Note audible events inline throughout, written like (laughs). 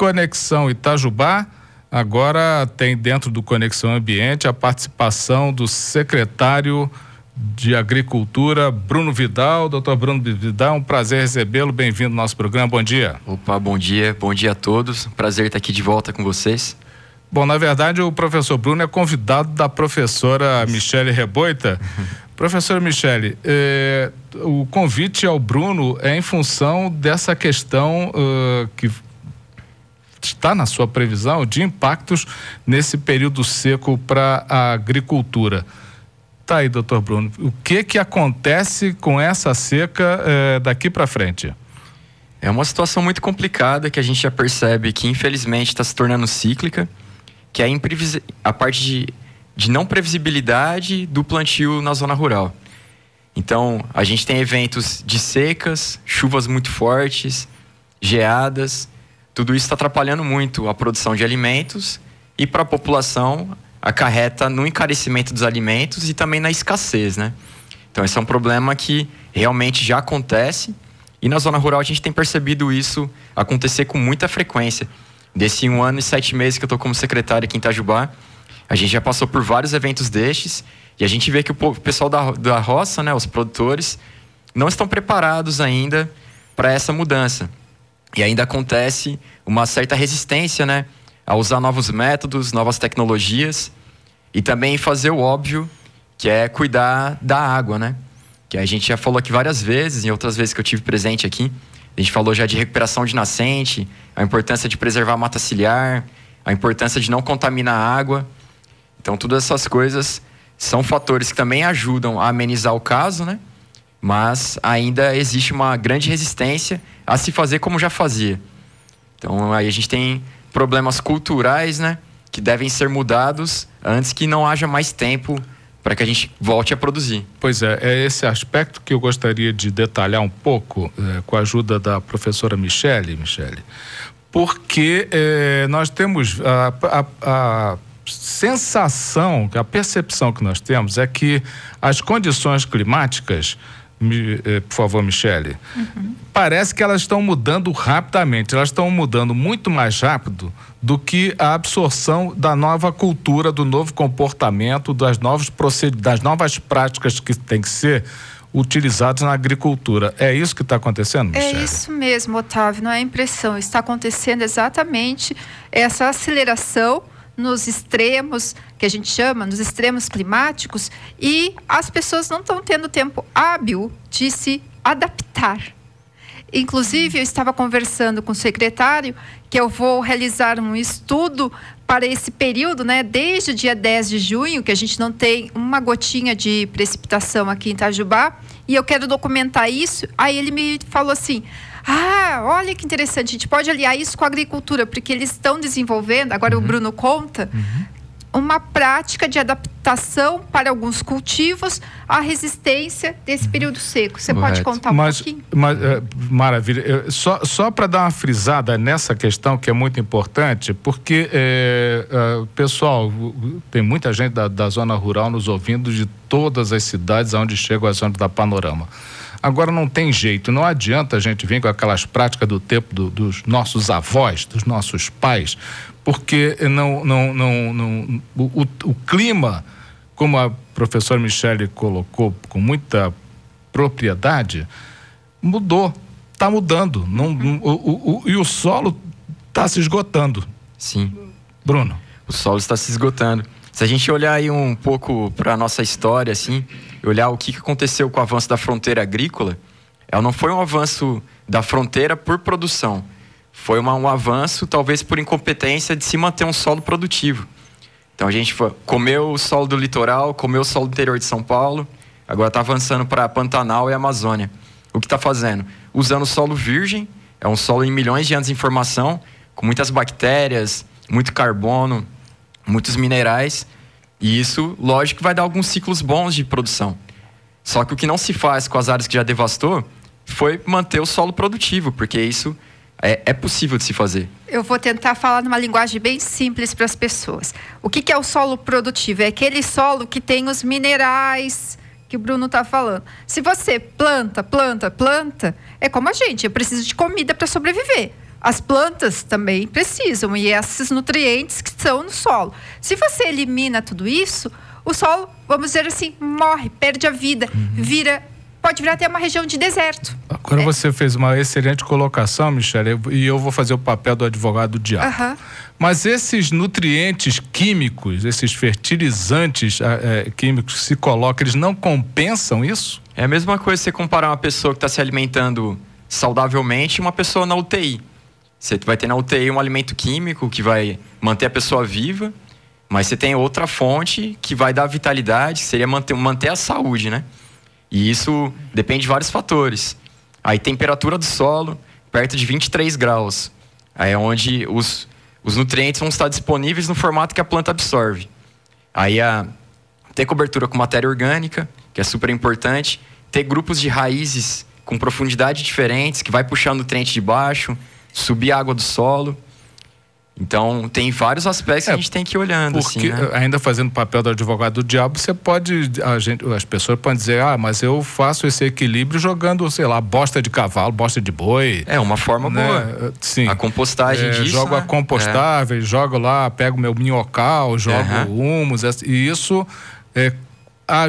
Conexão Itajubá. Agora tem dentro do Conexão Ambiente a participação do secretário de Agricultura, Bruno Vidal. Doutor Bruno Vidal, um prazer recebê-lo. Bem-vindo ao nosso programa. Bom dia. Opa, bom dia. Bom dia a todos. Prazer estar aqui de volta com vocês. Bom, na verdade, o professor Bruno é convidado da professora Michele Reboita. (laughs) Professora Michele, eh, o convite ao Bruno é em função dessa questão uh, que está na sua previsão de impactos nesse período seco para a agricultura. Tá aí, doutor Bruno. O que que acontece com essa seca eh, daqui para frente? É uma situação muito complicada que a gente já percebe que infelizmente está se tornando cíclica, que é a, a parte de, de não previsibilidade do plantio na zona rural. Então, a gente tem eventos de secas, chuvas muito fortes, geadas, tudo isso está atrapalhando muito a produção de alimentos e para a população acarreta no encarecimento dos alimentos e também na escassez, né? Então esse é um problema que realmente já acontece e na zona rural a gente tem percebido isso acontecer com muita frequência. Desse um ano e sete meses que eu estou como secretário aqui em Itajubá, a gente já passou por vários eventos destes e a gente vê que o pessoal da, da roça, né, os produtores, não estão preparados ainda para essa mudança. E ainda acontece uma certa resistência, né? A usar novos métodos, novas tecnologias e também fazer o óbvio, que é cuidar da água, né? Que a gente já falou aqui várias vezes, em outras vezes que eu tive presente aqui. A gente falou já de recuperação de nascente, a importância de preservar a mata ciliar, a importância de não contaminar a água. Então, todas essas coisas são fatores que também ajudam a amenizar o caso, né? Mas ainda existe uma grande resistência a se fazer como já fazia. Então aí a gente tem problemas culturais, né, que devem ser mudados antes que não haja mais tempo para que a gente volte a produzir. Pois é, é esse aspecto que eu gostaria de detalhar um pouco é, com a ajuda da professora Michele, Michele, porque é, nós temos a, a, a sensação, a percepção que nós temos é que as condições climáticas eh, por favor, Michele. Uhum. Parece que elas estão mudando rapidamente, elas estão mudando muito mais rápido do que a absorção da nova cultura, do novo comportamento, das novas, das novas práticas que tem que ser utilizados na agricultura. É isso que está acontecendo, é Michele? É isso mesmo, Otávio, não é impressão. Está acontecendo exatamente essa aceleração nos extremos, que a gente chama, nos extremos climáticos, e as pessoas não estão tendo tempo hábil de se adaptar. Inclusive, eu estava conversando com o secretário que eu vou realizar um estudo para esse período, né, desde o dia 10 de junho, que a gente não tem uma gotinha de precipitação aqui em Itajubá, e eu quero documentar isso. Aí ele me falou assim: ah, olha que interessante, a gente pode aliar isso com a agricultura, porque eles estão desenvolvendo, agora uhum. o Bruno conta, uhum. uma prática de adaptação para alguns cultivos à resistência desse uhum. período seco. Você pode contar um mas, pouquinho? Mas, é, maravilha. Eu, só, só para dar uma frisada nessa questão que é muito importante, porque, é, é, pessoal, tem muita gente da, da zona rural nos ouvindo de todas as cidades onde chegam as zonas da Panorama. Agora não tem jeito, não adianta a gente vir com aquelas práticas do tempo do, dos nossos avós, dos nossos pais, porque não, não, não, não o, o, clima, como a professora Michele colocou com muita propriedade, mudou, está mudando, não, o, o, e o solo está se esgotando. Sim. Bruno. O solo está se esgotando. Se a gente olhar aí um pouco para a nossa história, assim, olhar o que aconteceu com o avanço da fronteira agrícola, ela não foi um avanço da fronteira por produção. Foi uma, um avanço, talvez por incompetência, de se manter um solo produtivo. Então a gente foi, comeu o solo do litoral, comeu o solo do interior de São Paulo, agora está avançando para Pantanal e Amazônia. O que está fazendo? Usando solo virgem, é um solo em milhões de anos de informação, com muitas bactérias, muito carbono, muitos minerais, e isso, lógico, vai dar alguns ciclos bons de produção. Só que o que não se faz com as áreas que já devastou foi manter o solo produtivo, porque isso é, é possível de se fazer. Eu vou tentar falar numa linguagem bem simples para as pessoas. O que, que é o solo produtivo? É aquele solo que tem os minerais, que o Bruno está falando. Se você planta, planta, planta, é como a gente, eu preciso de comida para sobreviver as plantas também precisam e esses nutrientes que são no solo. Se você elimina tudo isso, o solo, vamos dizer assim, morre, perde a vida, uhum. vira pode virar até uma região de deserto. Agora é. você fez uma excelente colocação, Michele, e eu vou fazer o papel do advogado do diabo. Uhum. Mas esses nutrientes químicos, esses fertilizantes ah, é, químicos que se colocam, eles não compensam isso? É a mesma coisa você comparar uma pessoa que está se alimentando saudavelmente e uma pessoa na UTI. Você vai ter na UTI um alimento químico que vai manter a pessoa viva, mas você tem outra fonte que vai dar vitalidade, que seria manter, manter a saúde, né? E isso depende de vários fatores. Aí temperatura do solo, perto de 23 graus. Aí é onde os, os nutrientes vão estar disponíveis no formato que a planta absorve. Aí a, ter cobertura com matéria orgânica, que é super importante, ter grupos de raízes com profundidade diferentes, que vai puxar nutriente de baixo, subir a água do solo. Então, tem vários aspectos é, que a é, gente tem que ir olhando. Assim, porque, assim, né? ainda fazendo o papel do advogado do diabo, você pode. Gente, as pessoas podem dizer, ah, mas eu faço esse equilíbrio jogando, sei lá, bosta de cavalo, bosta de boi. É, uma forma né? boa. Sim. A compostagem é, disso. Jogo né? a compostável, é. jogo lá, pego meu minhocal, jogo uhum. humus, e isso. É, a,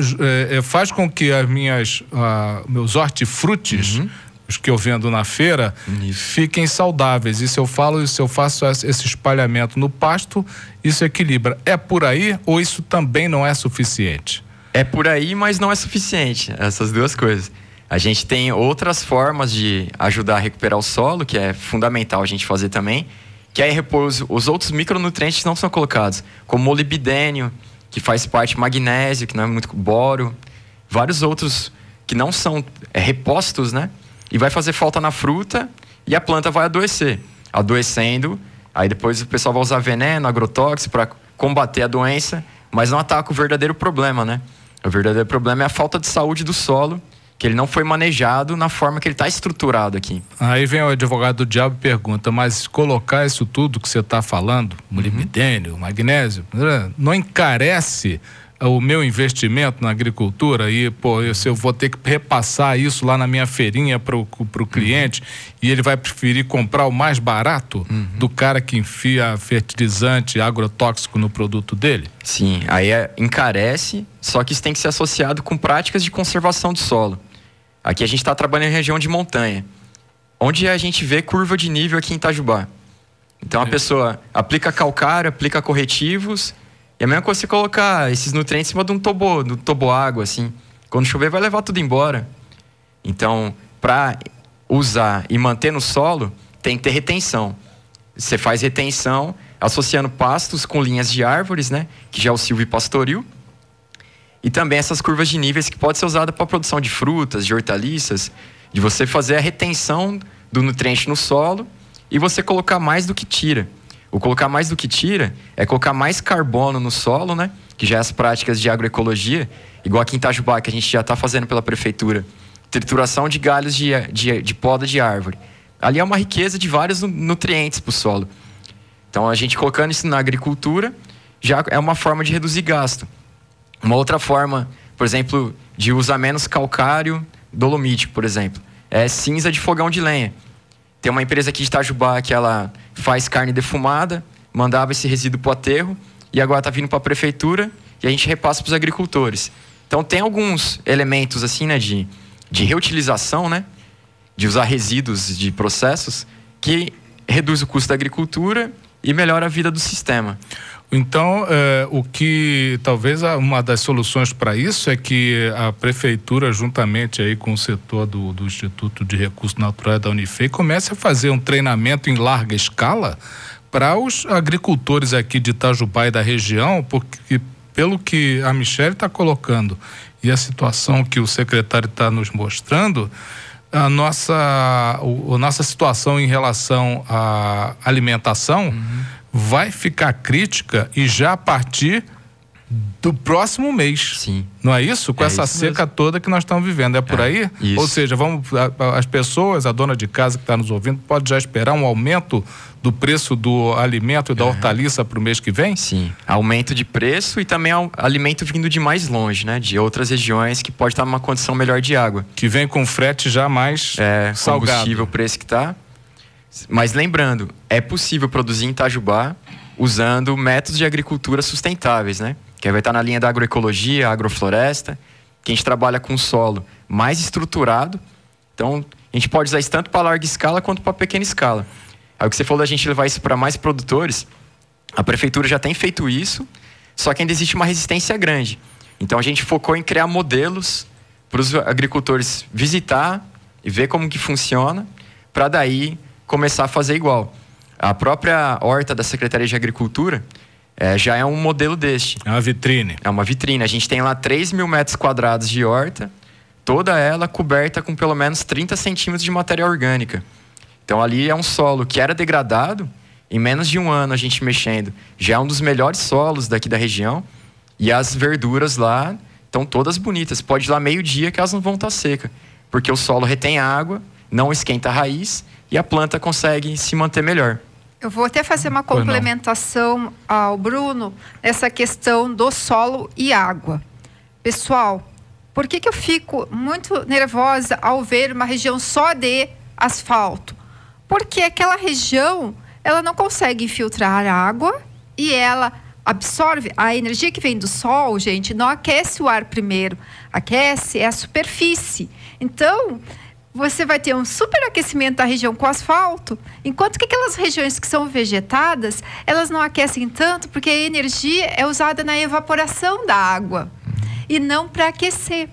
é, faz com que as minhas, a, ah, meus hortifrutis uhum os que eu vendo na feira isso. fiquem saudáveis. E se eu falo, se eu faço esse espalhamento no pasto, isso equilibra. É por aí ou isso também não é suficiente? É por aí, mas não é suficiente. Essas duas coisas. A gente tem outras formas de ajudar a recuperar o solo, que é fundamental a gente fazer também, que é repouso. Os outros micronutrientes não são colocados, como molibdênio, que faz parte magnésio, que não é muito boro, vários outros que não são é, repostos, né? e vai fazer falta na fruta e a planta vai adoecer. Adoecendo, aí depois o pessoal vai usar veneno, agrotóxico para combater a doença, mas não ataca o verdadeiro problema, né? O verdadeiro problema é a falta de saúde do solo, que ele não foi manejado na forma que ele está estruturado aqui. Aí vem o advogado do diabo e pergunta, mas colocar isso tudo que você está falando, molibdênio, magnésio, né, não encarece o meu investimento na agricultura e, pô, eu, se eu vou ter que repassar isso lá na minha feirinha para o cliente uhum. e ele vai preferir comprar o mais barato uhum. do cara que enfia fertilizante agrotóxico no produto dele? Sim, aí é, encarece, só que isso tem que ser associado com práticas de conservação de solo. Aqui a gente está trabalhando em região de montanha, onde a gente vê curva de nível aqui em Itajubá. Então a é. pessoa aplica calcário, aplica corretivos e a mesma coisa você colocar esses nutrientes em cima de um tobo, do toboágua, assim. Quando chover, vai levar tudo embora. Então, para usar e manter no solo, tem que ter retenção. Você faz retenção associando pastos com linhas de árvores, né? Que já é o silvipastoril. E também essas curvas de níveis que pode ser usada para a produção de frutas, de hortaliças, de você fazer a retenção do nutriente no solo e você colocar mais do que tira. O colocar mais do que tira é colocar mais carbono no solo, né? Que já é as práticas de agroecologia, igual aqui em Itajubá, que a gente já está fazendo pela prefeitura. Trituração de galhos de, de, de poda de árvore. Ali é uma riqueza de vários nutrientes para o solo. Então, a gente colocando isso na agricultura já é uma forma de reduzir gasto. Uma outra forma, por exemplo, de usar menos calcário dolomítico, por exemplo, é cinza de fogão de lenha. Tem uma empresa aqui de Itajubá que ela faz carne defumada, mandava esse resíduo para o aterro e agora está vindo para a prefeitura e a gente repassa para os agricultores. Então tem alguns elementos assim, né, de, de reutilização, né, de usar resíduos de processos que reduz o custo da agricultura e melhora a vida do sistema. Então, eh, o que talvez uma das soluções para isso é que a prefeitura, juntamente aí com o setor do, do Instituto de Recursos Naturais da Unifei, comece a fazer um treinamento em larga escala para os agricultores aqui de Itajubá e da região, porque pelo que a Michelle está colocando e a situação que o secretário está nos mostrando, a nossa, o, a nossa situação em relação à alimentação. Uhum vai ficar crítica e já a partir do próximo mês. Sim. Não é isso? Com é essa isso seca mesmo. toda que nós estamos vivendo. É por é, aí? Isso. Ou seja, vamos as pessoas, a dona de casa que está nos ouvindo, pode já esperar um aumento do preço do alimento e da é. hortaliça para o mês que vem? Sim. Aumento de preço e também alimento vindo de mais longe, né? De outras regiões que pode estar numa condição melhor de água. Que vem com frete já mais é, salgado. combustível, o preço que está. Mas lembrando, é possível produzir em Itajubá usando métodos de agricultura sustentáveis, né? Que vai estar na linha da agroecologia, agrofloresta, que a gente trabalha com solo mais estruturado. Então, a gente pode usar isso tanto para larga escala quanto para pequena escala. Aí o que você falou da gente levar isso para mais produtores, a prefeitura já tem feito isso, só que ainda existe uma resistência grande. Então a gente focou em criar modelos para os agricultores visitar e ver como que funciona, para daí começar a fazer igual. A própria horta da Secretaria de Agricultura é, já é um modelo deste. É uma vitrine. É uma vitrine. A gente tem lá 3 mil metros quadrados de horta, toda ela coberta com pelo menos 30 centímetros de matéria orgânica. Então ali é um solo que era degradado, em menos de um ano a gente mexendo, já é um dos melhores solos daqui da região. E as verduras lá estão todas bonitas. Pode ir lá meio-dia que elas não vão estar tá secas, porque o solo retém água, não esquenta a raiz e a planta consegue se manter melhor. Eu vou até fazer uma complementação ao Bruno essa questão do solo e água. Pessoal, por que, que eu fico muito nervosa ao ver uma região só de asfalto? Porque aquela região ela não consegue filtrar água e ela absorve a energia que vem do sol, gente, não aquece o ar primeiro, aquece a superfície. Então, você vai ter um superaquecimento da região com asfalto, enquanto que aquelas regiões que são vegetadas, elas não aquecem tanto porque a energia é usada na evaporação da água e não para aquecer.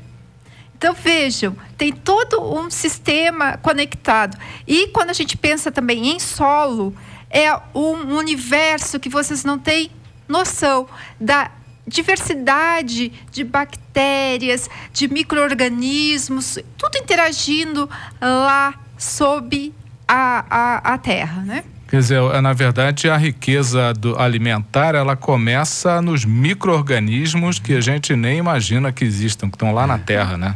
Então vejam, tem todo um sistema conectado. E quando a gente pensa também em solo, é um universo que vocês não têm noção da diversidade de bactérias, de micro-organismos, tudo interagindo lá sob a, a, a terra, né? Quer dizer, é, na verdade, a riqueza alimentar, ela começa nos micro-organismos que a gente nem imagina que existam, que estão lá é. na terra, né?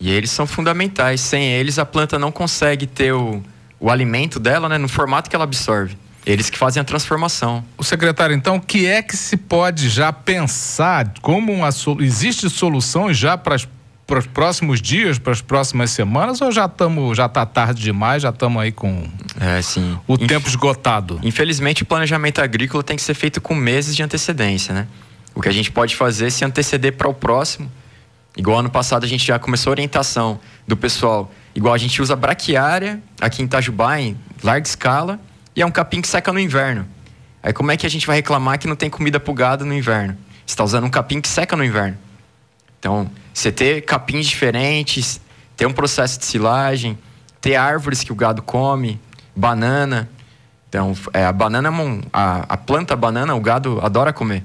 E eles são fundamentais. Sem eles, a planta não consegue ter o, o alimento dela né, no formato que ela absorve. Eles que fazem a transformação. O secretário, então, o que é que se pode já pensar como uma solução? existe solução já para as para os próximos dias, para as próximas semanas, ou já estamos, já tá tarde demais, já estamos aí com é, sim. o Inf... tempo esgotado? Infelizmente, o planejamento agrícola tem que ser feito com meses de antecedência, né? O que a gente pode fazer é se anteceder para o próximo. Igual ano passado a gente já começou a orientação do pessoal. Igual a gente usa braquiária aqui em Itajubá em larga escala e é um capim que seca no inverno. Aí como é que a gente vai reclamar que não tem comida pro gado no inverno? Você está usando um capim que seca no inverno. Então, você ter capins diferentes, ter um processo de silagem, ter árvores que o gado come, banana. Então, é, a banana, é a, a planta banana, o gado adora comer.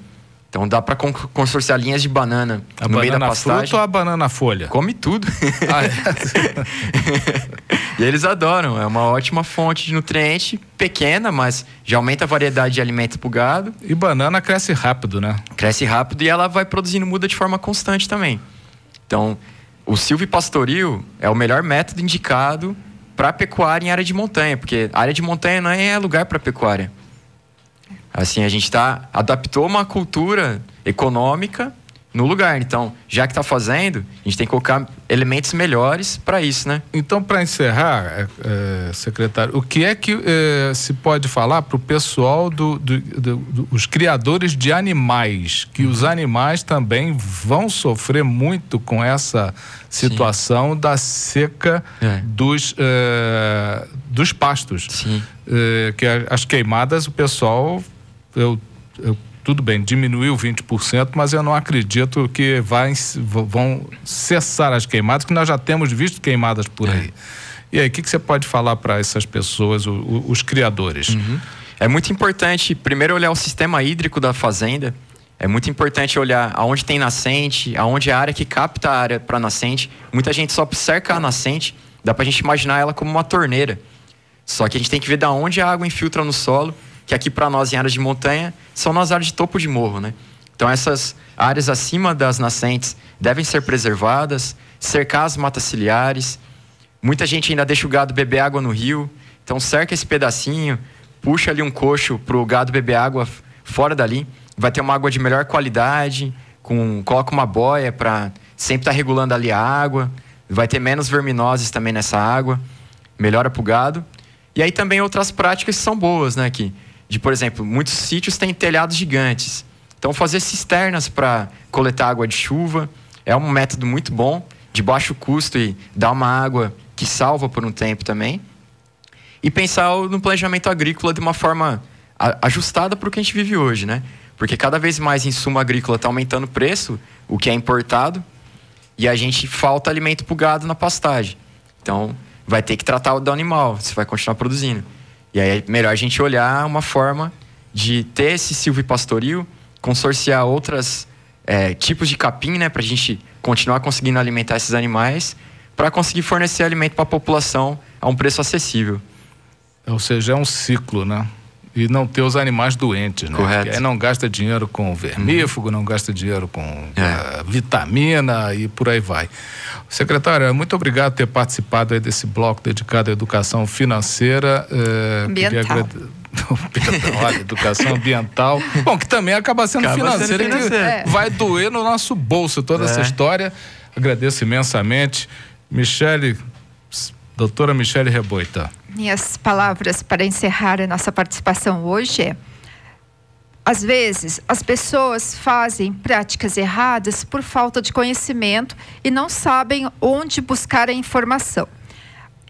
Então dá para consorciar linhas de banana a no banana meio da pastagem. Fruta ou a banana folha? Come tudo. Ah, é. (laughs) e eles adoram, é uma ótima fonte de nutriente, pequena, mas já aumenta a variedade de alimentos para o gado. E banana cresce rápido, né? Cresce rápido e ela vai produzindo muda de forma constante também. Então, o silvipastoril é o melhor método indicado para pecuária em área de montanha, porque área de montanha não é lugar para pecuária. Assim, a gente tá, adaptou uma cultura econômica no lugar. Então, já que está fazendo, a gente tem que colocar elementos melhores para isso, né? Então, para encerrar, é, é, secretário, o que é que é, se pode falar para o pessoal dos do, do, do, criadores de animais, que uhum. os animais também vão sofrer muito com essa situação Sim. da seca é. dos, é, dos pastos, é, que as queimadas o pessoal eu, eu tudo bem, diminuiu 20%, mas eu não acredito que vai, vão cessar as queimadas, que nós já temos visto queimadas por é. aí. É. E aí, o que, que, você pode falar para essas pessoas, os, os criadores? Uhum. É muito importante, primeiro, olhar o sistema hídrico da fazenda. É muito importante olhar aonde tem nascente, aonde é a área que capta a área para nascente. Muita gente só cerca a nascente, dá para a gente imaginar ela como uma torneira. Só que a gente tem que ver da onde a água infiltra no solo que aqui para nós em áreas de montanha são nas áreas de topo de morro, né? Então essas áreas acima das nascentes devem ser preservadas, cercar as matas ciliares. Muita gente ainda deixa o gado beber água no rio, então cerca esse pedacinho, puxa ali um coxo para o gado beber água fora dali, vai ter uma água de melhor qualidade, com coloca uma boia para sempre estar tá regulando ali a água, vai ter menos verminoses também nessa água, melhora para o gado. E aí também outras práticas que são boas, né? Que de, por exemplo, muitos sítios têm telhados gigantes. Então, fazer cisternas para coletar água de chuva é um método muito bom, de baixo custo e dá uma água que salva por um tempo também. E pensar no planejamento agrícola de uma forma ajustada para o que a gente vive hoje, né? Porque cada vez mais insumo agrícola está aumentando o preço, o que é importado, e a gente falta alimento para o gado na pastagem. Então, vai ter que tratar o do animal, se vai continuar produzindo. E aí é melhor a gente olhar uma forma de ter esse silvipastoril, consorciar outros é, tipos de capim, né, para a gente continuar conseguindo alimentar esses animais, para conseguir fornecer alimento para a população a um preço acessível. Ou seja, é um ciclo, né? e não ter os animais doentes, né? Correto. Porque aí não gasta dinheiro com vermífugo, não gasta dinheiro com é. uh, vitamina e por aí vai. Secretária, muito obrigado por ter participado desse bloco dedicado à educação financeira. Uh, Ambiental. (laughs) Perdão, olha, educação ambiental. Bom, que também acaba sendo acaba financeira, sendo financeira. É. vai doer no nosso bolso toda é. essa história. Agradeço imensamente. Michele, Doutora Michele Reboita. Minhas palavras para encerrar a nossa participação hoje é: às vezes, as pessoas fazem práticas erradas por falta de conhecimento e não sabem onde buscar a informação.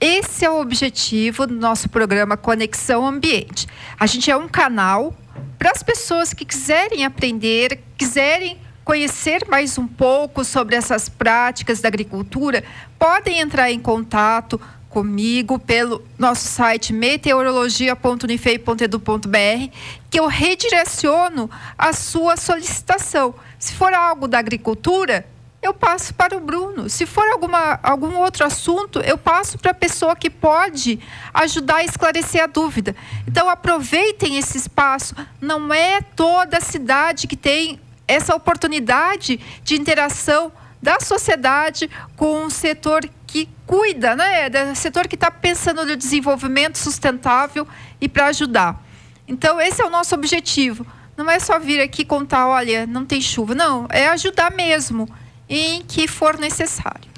Esse é o objetivo do nosso programa Conexão Ambiente. A gente é um canal para as pessoas que quiserem aprender, quiserem conhecer mais um pouco sobre essas práticas da agricultura, podem entrar em contato comigo pelo nosso site meteorologia.unifei.edu.br que eu redireciono a sua solicitação. Se for algo da agricultura, eu passo para o Bruno. Se for alguma, algum outro assunto, eu passo para a pessoa que pode ajudar a esclarecer a dúvida. Então, aproveitem esse espaço. Não é toda cidade que tem essa oportunidade de interação da sociedade com o setor que cuida, né? É setor que está pensando no desenvolvimento sustentável e para ajudar. Então, esse é o nosso objetivo. Não é só vir aqui contar, olha, não tem chuva. Não, é ajudar mesmo em que for necessário.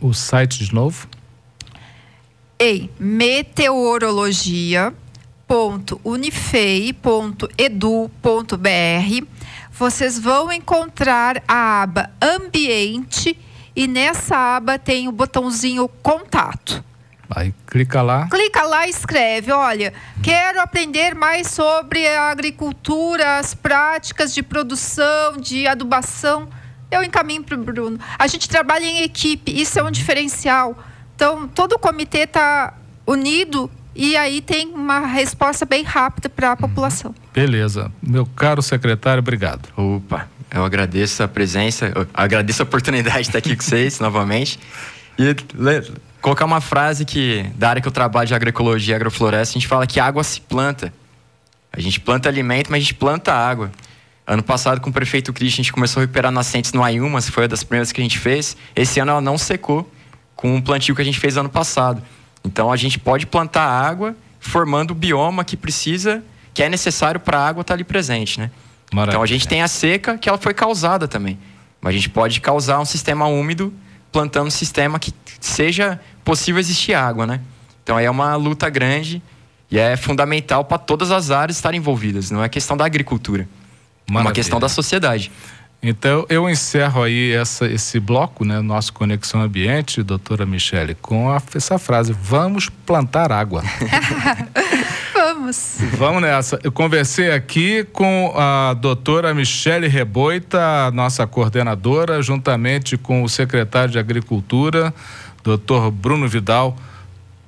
Uhum. O site de novo? Ei, meteorologia www.unifei.edu.br, vocês vão encontrar a aba Ambiente e nessa aba tem o botãozinho Contato. Aí clica lá. Clica lá e escreve, olha, quero aprender mais sobre a agricultura, as práticas de produção, de adubação. Eu encaminho para o Bruno. A gente trabalha em equipe, isso é um diferencial. Então, todo o comitê está unido e aí tem uma resposta bem rápida para a população. Beleza. Meu caro secretário, obrigado. Opa, eu agradeço a presença, agradeço a oportunidade de estar aqui com vocês (laughs) novamente. E colocar uma frase que, da área que eu trabalho de agroecologia e agrofloresta, a gente fala que água se planta. A gente planta alimento, mas a gente planta água. Ano passado, com o prefeito Cristian, a gente começou a recuperar nascentes no Aiumas, foi uma das primeiras que a gente fez. Esse ano ela não secou, com um plantio que a gente fez ano passado. Então a gente pode plantar água formando o bioma que precisa, que é necessário para a água estar tá ali presente, né? Maravilha. Então a gente tem a seca que ela foi causada também. Mas a gente pode causar um sistema úmido plantando um sistema que seja possível existir água, né? Então é uma luta grande e é fundamental para todas as áreas estarem envolvidas, não é questão da agricultura. Maravilha. É uma questão da sociedade. Então, eu encerro aí essa, esse bloco, né, nosso Conexão Ambiente, doutora Michele, com a, essa frase: vamos plantar água. (laughs) vamos. Vamos nessa. Eu conversei aqui com a doutora Michele Reboita, nossa coordenadora, juntamente com o secretário de Agricultura, doutor Bruno Vidal,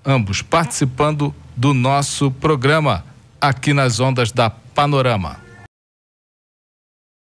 ambos participando do nosso programa aqui nas ondas da Panorama.